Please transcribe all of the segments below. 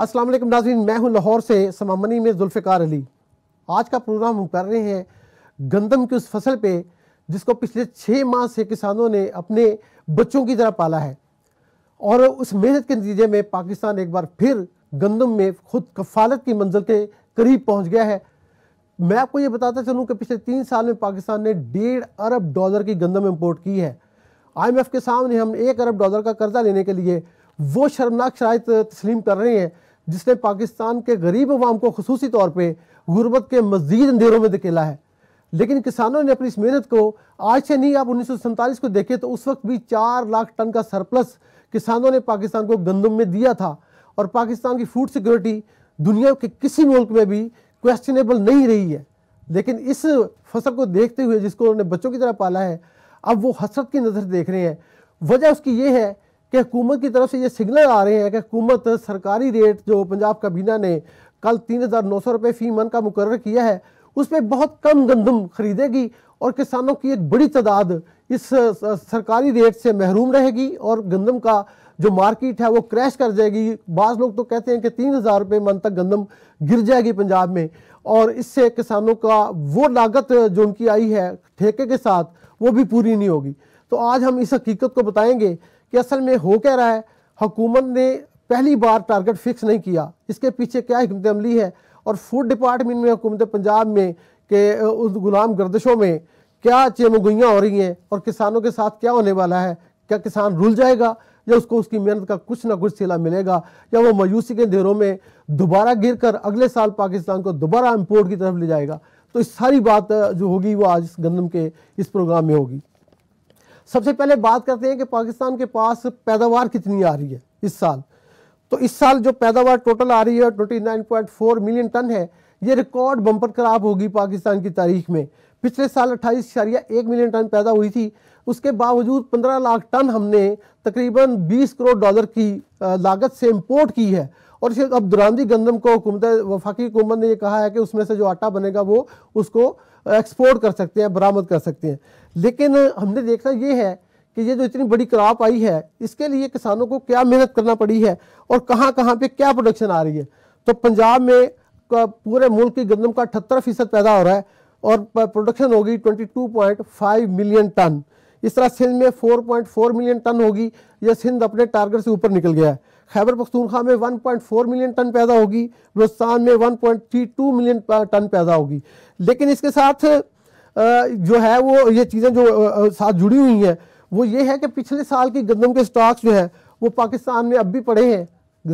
असल नाजीन मैं हूँ लाहौर से समामनी में जुल्फ़ार अली आज का प्रोग्राम हम कर रहे हैं गंदम की उस फसल पे जिसको पिछले छः माह से किसानों ने अपने बच्चों की तरह पाला है और उस मेहनत के नतीजे में पाकिस्तान एक बार फिर गंदम में खुद कफालत की मंजिल के करीब पहुँच गया है मैं आपको ये बताता चलूँ कि पिछले तीन साल में पाकिस्तान ने डेढ़ अरब डॉलर की गंदम इम्पोर्ट की है आईएमएफ के सामने हम एक अरब डॉलर का कर्जा लेने के लिए वो शर्मनाक शराय तस्लीम कर रहे हैं जिसने पाकिस्तान के गरीब अवाम को खसूसी तौर पर गुरबत के मजीद अंधेरों में धकेला है लेकिन किसानों ने अपनी इस मेहनत को आज से नहीं आप उन्नीस सौ सैंतालीस को देखें तो उस वक्त भी चार लाख टन का सरप्लस किसानों ने पाकिस्तान को गंदम में दिया था और पाकिस्तान की फूड सिक्योरिटी दुनिया के किसी मुल्क में भी क्वेश्चनेबल नहीं रही है लेकिन इस फसल को देखते हुए जिसको उन्होंने बच्चों की तरह पाला है अब वो हसरत की नज़र देख रहे हैं वजह उसकी ये है कि हुकूमत की तरफ से ये सिग्नल आ रहे हैं कि हुकूमत सरकारी रेट जो पंजाब काबीना ने कल तीन हज़ार नौ सौ रुपये फ़ी मन का मुकर किया है उस पर बहुत कम गंदम खरीदेगी और किसानों की एक बड़ी तादाद इस सरकारी रेट से महरूम रहेगी और गंदम का जो मार्केट है वो क्रैश कर जाएगी बाज़ लोग तो कहते हैं कि तीन हज़ार रुपये मन तक गंदम गिर जाएगी पंजाब में और इससे किसानों का वो लागत जो उनकी आई है ठेके के साथ वो भी पूरी नहीं होगी तो आज हम इस हकीकत को बताएँगे कि असल में हो क्या रहा है हुकूमत ने पहली बार टारगेट फिक्स नहीं किया इसके पीछे क्या हमत अमली है और फूड डिपार्टमेंट में हुकूमत पंजाब में के उस गुलाम गर्दिशों में क्या चेमगुइयाँ हो रही हैं और किसानों के साथ क्या होने वाला है क्या किसान रुल जाएगा या उसको उसकी मेहनत का कुछ ना कुछ सिला मिलेगा या वो मायूसी के देरों में दोबारा गिर कर अगले साल पाकिस्तान को दोबारा इम्पोर्ट की तरफ ले जाएगा तो इस सारी बात जो होगी वो आज गंदम के इस प्रोग्राम में होगी सबसे पहले बात करते हैं कि पाकिस्तान के पास पैदावार कितनी आ रही है इस साल तो इस साल जो पैदावार टोटल आ रही है twenty nine point four million ton है ये रिकॉर्ड बम्पर खराब होगी पाकिस्तान की तारीख में पिछले साल अट्ठाईस एक मिलियन टन पैदा हुई थी उसके बावजूद पंद्रह लाख टन हमने तकरीबन बीस करोड़ डॉलर की लागत से इम्पोर्ट की है और शेख अब दुरानी गंदम को हुकूमत वफाकी हुकूमत ने यह कहा है कि उसमें से जो आटा बनेगा वो उसको एक्सपोर्ट कर सकते हैं बरामद कर सकते हैं लेकिन हमने देखा ये है कि ये जो इतनी बड़ी क्रॉप आई है इसके लिए किसानों को क्या मेहनत करना पड़ी है और कहाँ कहाँ पर क्या प्रोडक्शन आ रही है तो पंजाब में पूरे मुल्क की गंदम का अठहत्तर फीसद पैदा हो रहा है और प्रोडक्शन होगी फाइव मिलियन टन इस तरह सिंध में 4.4 मिलियन टन होगी यह सिंध अपने टारगेट से ऊपर निकल गया है खैबर पख्तूनखा में 1.4 मिलियन टन पैदा होगी बलोचस्तान में 1.32 मिलियन टन पैदा होगी लेकिन इसके साथ जो है वो ये चीज़ें जो साथ जुड़ी हुई हैं वो ये है कि पिछले साल की गंदम के स्टॉक्स जो है वो पाकिस्तान में अब भी पड़े हैं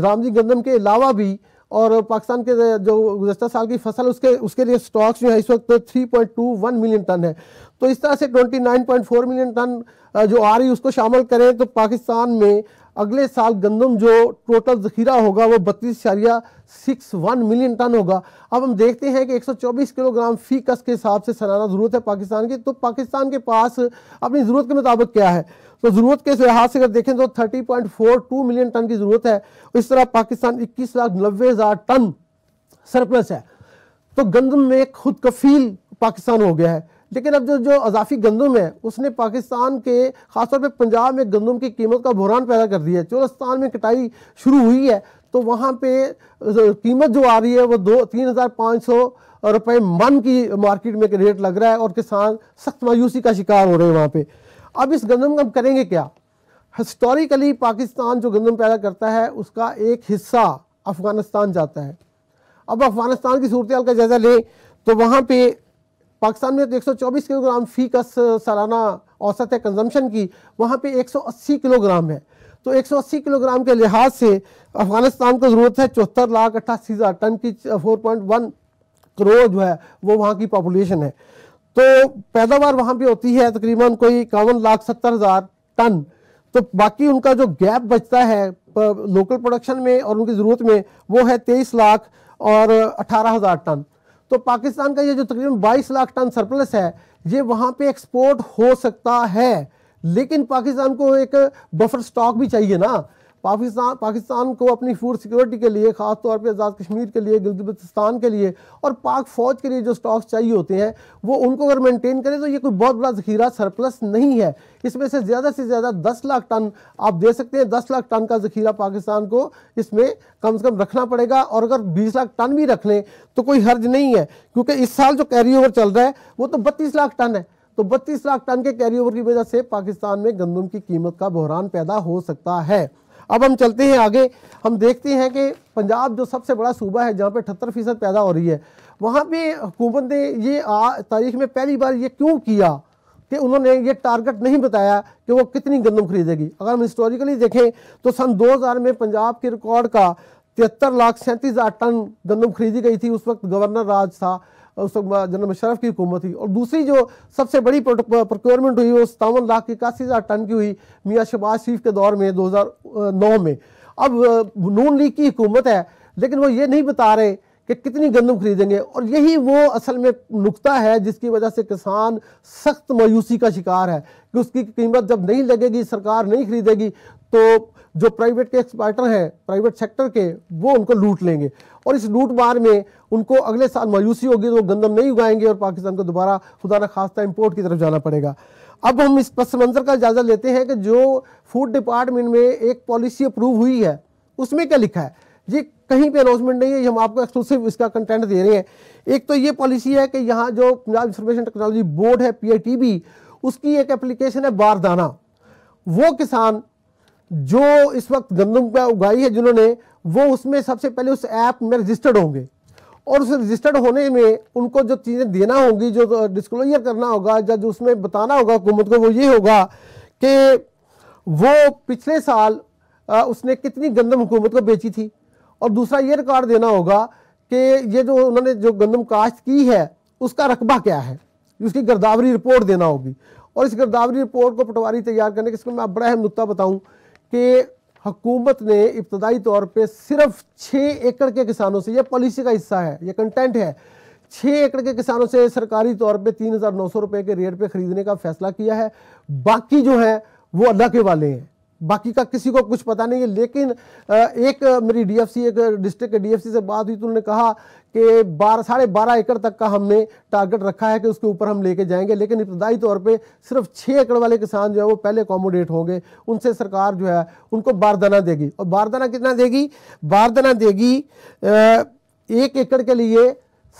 रामजी गंदम के अलावा भी और पाकिस्तान के जो गुजशत साल की फसल उसके उसके लिए स्टॉक्स जो है इस वक्त 3.21 मिलियन टन है तो इस तरह से 29.4 मिलियन टन जो आ रही उसको शामिल करें तो पाकिस्तान में अगले साल गंदम जो टोटल जखीरा होगा वो बत्तीस शरिया सिक्स वन मिलियन टन होगा अब हम देखते हैं कि 124 किलोग्राम फी कस के हिसाब से सराना ज़रूरत है पाकिस्तान की तो पाकिस्तान के पास अपनी ज़रूरत के मुताबिक क्या है तो ज़रूरत के लिहाज से अगर देखें तो 30.42 मिलियन टन की ज़रूरत है इस तरह पाकिस्तान इक्कीस लाख नब्बे हज़ार टन सरप्लस है तो गंदम में खुद कफील पाकिस्तान हो गया है लेकिन अब जो जो अजाफी गंदम है उसने पाकिस्तान के खासतौर पर पंजाब में गंदम की कीमत का बहरान पैदा कर दिया है चोरस्तान में कटाई शुरू हुई है तो वहाँ पे कीमत जो आ रही है वो दो तीन हज़ार पाँच सौ रुपये मन की मार्केट में रेट लग रहा है और किसान सख्त मायूसी का शिकार हो रहे हैं वहाँ पर अब इस गंदम का हम करेंगे क्या हिस्टोरिकली पाकिस्तान जो गंदम पैदा करता है उसका एक हिस्सा अफ़गानिस्तान जाता है अब अफ़गानिस्तान की सूरत का जायज़ा लें तो वहाँ पे पाकिस्तान में तो 124 किलोग्राम फ़ी का सालाना औसत है कंजम्पशन की वहाँ पे 180 किलोग्राम है तो 180 किलोग्राम के लिहाज से अफ़गानिस्तान को ज़रूरत है चौहत्तर लाख अट्ठासी हज़ार टन की 4.1 करोड़ जो है वो वहाँ की पॉपुलेशन है तो पैदावार वहां भी होती है तकरीबन कोई इक्यावन लाख सत्तर हजार टन तो बाकी उनका जो गैप बचता है लोकल प्रोडक्शन में और उनकी ज़रूरत में वो है तेईस लाख और अठारह हज़ार टन तो पाकिस्तान का ये जो तकरीबन बाईस लाख टन सरप्लस है ये वहाँ पे एक्सपोर्ट हो सकता है लेकिन पाकिस्तान को एक बफर स्टॉक भी चाहिए ना पाकिस्तान पाकिस्तान को अपनी फूड सिक्योरिटी के लिए ख़ास तौर पे आज़ाद कश्मीर के लिए गिलगित के लिए और पाक फ़ौज के लिए जो स्टॉक्स चाहिए होते हैं वो उनको अगर मेंटेन करें तो ये कोई बहुत बड़ा ज़खीरा सरप्लस नहीं है इसमें से ज़्यादा से ज़्यादा दस लाख टन आप दे सकते हैं दस लाख टन का ज़खीरा पाकिस्तान को इसमें कम से कम रखना पड़ेगा और अगर बीस लाख टन भी रख लें तो कोई हर्ज नहीं है क्योंकि इस साल जो कैरी ओवर चल रहा है वो तो बत्तीस लाख टन है तो 32 लाख टन के कैरी ओवर की वजह से पाकिस्तान में गंदम की कीमत का बहरान पैदा हो सकता है अब हम चलते हैं आगे हम देखते हैं कि पंजाब जो सबसे बड़ा सूबा है जहाँ पर अठहत्तर फ़ीसद पैदा हो रही है वहाँ पर हुकूमत ने ये तारीख में पहली बार ये क्यों किया कि उन्होंने ये टारगेट नहीं बताया कि वो कितनी गंदम खरीदेगी अगर हम हिस्टोरिकली देखें तो सन 2000 में पंजाब के रिकॉर्ड का तिहत्तर लाख सैंतीस हज़ार टन गंदम खरीदी गई थी उस वक्त गवर्नर राज था उस जनरल मुशरफ की हुकूमत थी और दूसरी जो सबसे बड़ी प्रोक्योरमेंट हुई वो सतावन लाख इक्यासी हज़ार टन की हुई मियाँ शहबाज शरीफ के दौर में दो हज़ार नौ में अब नून लीग की हुकूमत है लेकिन वो ये नहीं बता रहे कि कितनी गंदम खरीदेंगे और यही वो असल में नुकता है जिसकी वजह से किसान सख्त मायूसी का शिकार है कि उसकी कीमत जब नहीं लगेगी सरकार नहीं खरीदेगी तो जो प्राइवेट के एक्सपर्टर हैं प्राइवेट सेक्टर के वो उनको लूट लेंगे और इस लूट बार में उनको अगले साल मायूसी होगी तो वो गंदम नहीं उगाएंगे और पाकिस्तान को दोबारा खुदा न खास्ता इम्पोर्ट की तरफ जाना पड़ेगा अब हम इस पस मंज़र का जायज़ा लेते हैं कि जो फूड डिपार्टमेंट में एक पॉलिसी अप्रूव हुई है उसमें क्या लिखा है ये कहीं पे अनाउंसमेंट नहीं है हम आपको एक्सक्लूसिव इसका कंटेंट दे रहे हैं एक तो ये पॉलिसी है कि यहाँ जो पंजाब इंफॉर्मेशन टेक्नोलॉजी बोर्ड है पी उसकी एक एप्लीकेशन है बारदाना वो किसान जो इस वक्त गंदम का उगाई है जिन्होंने वो उसमें सबसे पहले उस ऐप में रजिस्टर्ड होंगे और उस रजिस्टर्ड होने में उनको जो चीज़ें देना होगी जो डिस्क्लोजर करना होगा या जो उसमें बताना होगा हुकूमत को वो ये होगा कि वो पिछले साल उसने कितनी गंदम हुकूमत को बेची थी और दूसरा ये रिकॉर्ड देना होगा कि ये जो उन्होंने जो गंदम काश्त की है उसका रकबा क्या है उसकी गर्दावरी रिपोर्ट देना होगी और इस गर्दावरी रिपोर्ट को पटवारी तैयार करने के इसमें मैं बड़ा अहम नुकता बताऊँ कि हकूमत ने इब्तदाई तौर पे सिर्फ छः एकड़ के किसानों से यह पॉलिसी का हिस्सा है यह कंटेंट है छः एकड़ के किसानों से सरकारी तौर पे तीन हज़ार नौ सौ रुपये के रेट पे ख़रीदने का फैसला किया है बाकी जो है वो अल्लाह के वाले हैं बाकी का किसी को कुछ पता नहीं है लेकिन एक मेरी डीएफसी एक डिस्ट्रिक्ट के डीएफसी से बात हुई तो उन्होंने कहा कि बारह साढ़े बारह एकड़ तक का हमने टारगेट रखा है कि उसके ऊपर हम लेके जाएंगे लेकिन इब्तदाई तौर पे सिर्फ छः एकड़ वाले किसान जो है वो पहले अकोमोडेट होंगे उनसे सरकार जो है उनको बारदाना देगी और बारदाना कितना देगी बारदाना देगी एक एकड़ के लिए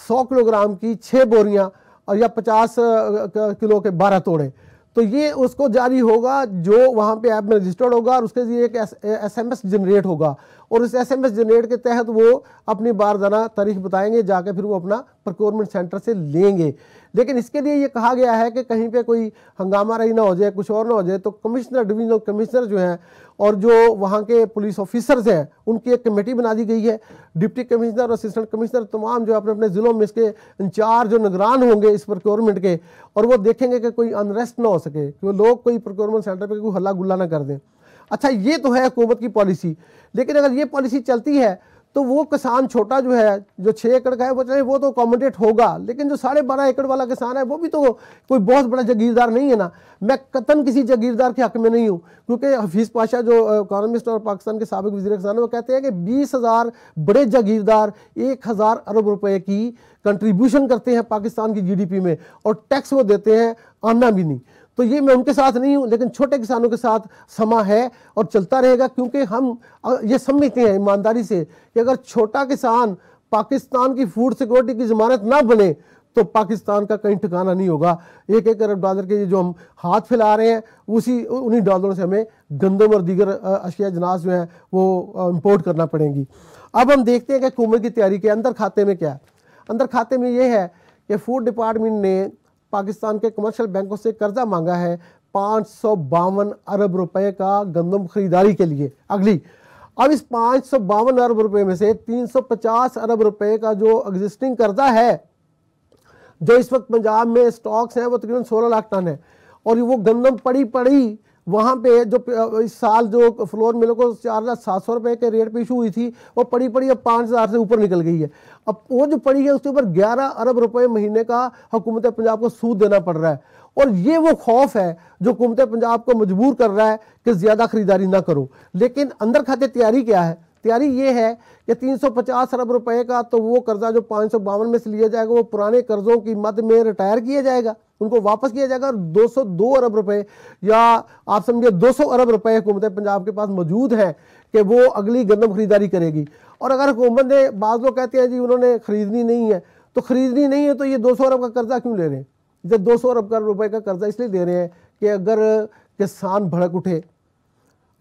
सौ किलोग्राम की छः बोरियाँ और या पचास किलो के बारह तोड़े तो ये उसको जारी होगा जो वहाँ पे ऐप में रजिस्टर्ड होगा और उसके लिए एक एस एम जनरेट होगा और उस एस एम एस जनरेट के तहत वो अपनी बारदाना तारीख बताएंगे जाके फिर वो अपना प्रोक्योरमेंट सेंटर से लेंगे लेकिन इसके लिए ये कहा गया है कि कहीं पे कोई हंगामा रही ना हो जाए कुछ और ना हो जाए तो कमिश्नर डिवीजनल कमिश्नर जो हैं और जो वहाँ के पुलिस ऑफिसर्स हैं उनकी एक कमेटी बना दी गई है डिप्टी कमिश्नर और असिस्टेंट कमिश्नर तमाम जो अपने अपने ज़िलों में इसके इंचार्ज और निगरान होंगे इस प्रोक्योरमेंट के और वो देखेंगे कि कोई अनरेस्ट ना हो सके कि वो लोग कोई प्रोक्योरमेंट सेंटर पर कोई हल्ला गुल्ला ना कर दें अच्छा ये तो है हुकूमत की पॉलिसी लेकिन अगर ये पॉलिसी चलती है तो वो किसान छोटा जो है जो छः एकड़ का है वो चाहे वो तो अकोमोडेट होगा लेकिन जो साढ़े बारह एकड़ वाला किसान है वो भी तो कोई बहुत बड़ा जगीरदार नहीं है ना मैं कतन किसी जगीरदार के हक में नहीं हूँ क्योंकि हफीज़ पाशा जो इकानमिस्ट और पाकिस्तान के सबक वजी खजान वो कहते हैं कि बीस हज़ार बड़े जागीरदार एक हज़ार अरब रुपये की कंट्रीब्यूशन करते हैं पाकिस्तान की पी में और टैक्स वो देते हैं आना भी नहीं तो ये मैं उनके साथ नहीं हूँ लेकिन छोटे किसानों के साथ समा है और चलता रहेगा क्योंकि हम ये समझते हैं ईमानदारी से कि अगर छोटा किसान पाकिस्तान की फूड सिक्योरिटी की जमानत ना बने तो पाकिस्तान का कहीं ठिकाना नहीं होगा एक एक अरब डॉलर के जो हम हाथ फैला रहे हैं उसी उन्हीं डॉलरों से हमें गंदम और दीगर अशिया जनाज जो हैं वो इम्पोर्ट करना पड़ेंगी अब हम देखते हैं कि हुकूमत की तैयारी के अंदर खाते में क्या है अंदर खाते में ये है कि फूड डिपार्टमेंट ने पाकिस्तान के कमर्शियल बैंकों से कर्जा मांगा है पाँच सौ बावन अरब रुपए का गंदम खरीदारी के लिए अगली अब इस पाँच सौ बावन अरब रुपए में से तीन सौ पचास अरब रुपए का जो एग्जिस्टिंग कर्जा है जो इस वक्त पंजाब में स्टॉक्स हैं वो तकरीबन सोलह लाख टन है और वो गंदम पड़ी पड़ी वहाँ पे जो इस साल जो फ्लोर मिलों को चार हजार सात सौ रुपये के रेट पे इशू हुई थी वो पड़ी पड़ी अब पाँच हज़ार से ऊपर निकल गई है अब वो जो पड़ी है उसके ऊपर ग्यारह अरब रुपये महीने का हुकूमत पंजाब को सूद देना पड़ रहा है और ये वो खौफ है जो हुकूमत पंजाब को मजबूर कर रहा है कि ज़्यादा ख़रीदारी ना करो लेकिन अंदर खाते तैयारी क्या है तैयारी ये है कि 350 अरब रुपए का तो वो कर्जा जो पाँच में से लिया जाएगा वो पुराने कर्जों की मद में रिटायर किया जाएगा उनको वापस किया जाएगा और 202 अरब रुपए या आप समझिए 200 अरब रुपए हुकूमत पंजाब के पास मौजूद है कि वो अगली गंदम खरीदारी करेगी और अगर हुकूमत ने बाद लोग कहते हैं जी उन्होंने खरीदनी नहीं है तो खरीदनी नहीं है तो ये 200 अरब का कर्जा क्यों ले रहे हैं जब सौ अरब का रुपए का कर्जा इसलिए दे रहे हैं कि अगर किसान भड़क उठे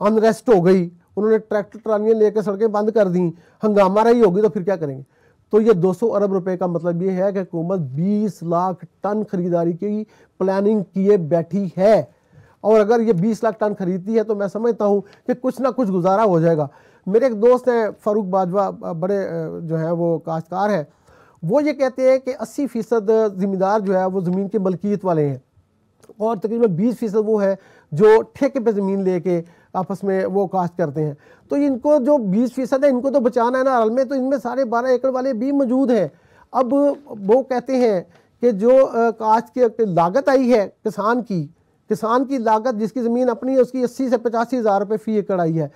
अनरेस्ट हो गई उन्होंने ट्रैक्टर ट्रालियाँ लेकर सड़कें बंद कर दी हंगामा रही होगी तो फिर क्या करेंगे तो ये 200 अरब रुपए का मतलब ये है कि हुकूमत 20 लाख टन खरीदारी की प्लानिंग किए बैठी है और अगर ये 20 लाख टन खरीदती है तो मैं समझता हूँ कि कुछ ना कुछ गुजारा हो जाएगा मेरे एक दोस्त हैं फारूक बाजवा बड़े जो हैं वो काश्तकार हैं वो ये कहते हैं कि अस्सी फ़ीसद ज़मींदार जो है वो ज़मीन के मलकियत वाले हैं और तकरीबन बीस फ़ीसद वो है जो ठेके पर ज़मीन के आपस में वो काश्त करते हैं तो इनको जो बीस फीसद है इनको तो बचाना है ना अरल में तो इनमें सारे बारह एकड़ वाले भी मौजूद हैं अब वो कहते हैं कि जो काश्त की लागत आई है किसान की किसान की लागत जिसकी ज़मीन अपनी है उसकी अस्सी से पचासी हज़ार रुपये फ़ी एकड़ आई है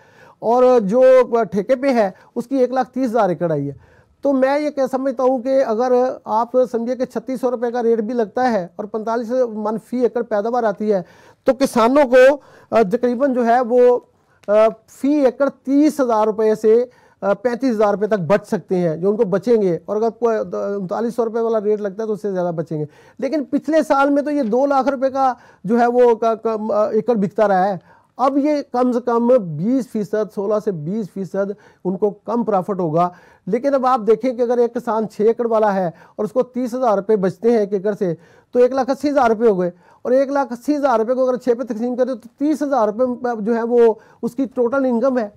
और जो ठेके पे है उसकी एक लाख तीस हज़ार एकड़ आई है तो मैं ये कह समझता हूँ कि अगर आप समझिए कि छत्तीस सौ रुपये का रेट भी लगता है और पैंतालीस मन फी एकड़ पैदावार आती है तो किसानों को तकरीबन जो है वो फी एकड़ तीस हज़ार रुपये से पैंतीस हज़ार रुपये तक बच सकते हैं जो उनको बचेंगे और अगर उनतालीस सौ रुपये वाला रेट लगता है तो उससे ज़्यादा बचेंगे लेकिन पिछले साल में तो ये दो लाख रुपये का जो है वो का, का, एकड़ बिकता रहा है अब ये कम से कम 20 फीसद सोलह से 20 फीसद उनको कम प्रॉफिट होगा लेकिन अब आप देखें कि अगर एक किसान छः एकड़ वाला है और उसको तीस हज़ार रुपये बचते हैं एक एकड़ से तो एक लाख अस्सी हज़ार रुपये हो गए और एक लाख अस्सी हज़ार रुपये को अगर छः पे तकसीम करें तो तीस हज़ार रुपये जो है वो उसकी टोटल इनकम है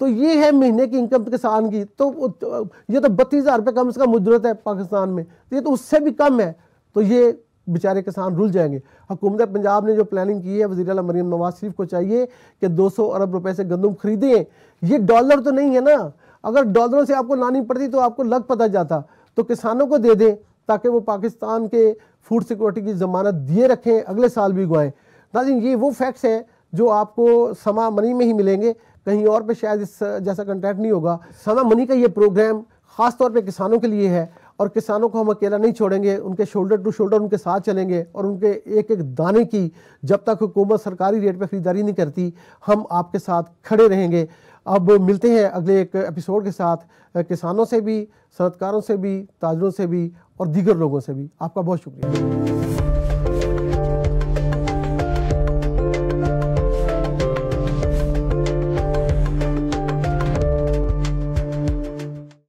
तो ये है महीने की इनकम किसान की तो ये तो बत्तीस हज़ार रुपये कम से कम उजरत है पाकिस्तान में तो ये तो उससे भी कम है तो ये बेचारे किसान रुल जाएंगे हुकूमत पंजाब ने जो प्लानिंग की है वजीर मरीम नवाज शरीफ को चाहिए कि दो सौ अरब रुपये से गंदम खरीदें ये डॉलर तो नहीं है ना अगर डॉलरों से आपको लानी पड़ती तो आपको लग पता जाता तो किसानों को दे दें ताकि वो पाकिस्तान के फूड सिक्योरिटी की ज़मानत दिए रखें अगले साल भी उगाएँ नाजिन ये वो फैक्ट्स हैं जो आपको समा मनी में ही मिलेंगे कहीं और पे शायद इस जैसा कंट्रैक्ट नहीं होगा समा मनी का ये प्रोग्राम ख़ास तौर पे किसानों के लिए है और किसानों को हम अकेला नहीं छोड़ेंगे उनके शोल्डर टू शोल्डर उनके साथ चलेंगे और उनके एक एक दाने की जब तक हुकूमत सरकारी रेट पर ख़रीदारी नहीं करती हम आपके साथ खड़े रहेंगे अब मिलते हैं अगले एक एपिसोड के साथ किसानों से भी सनतकारों से भी ताजरों से भी और दीगर लोगों से भी आपका बहुत शुक्रिया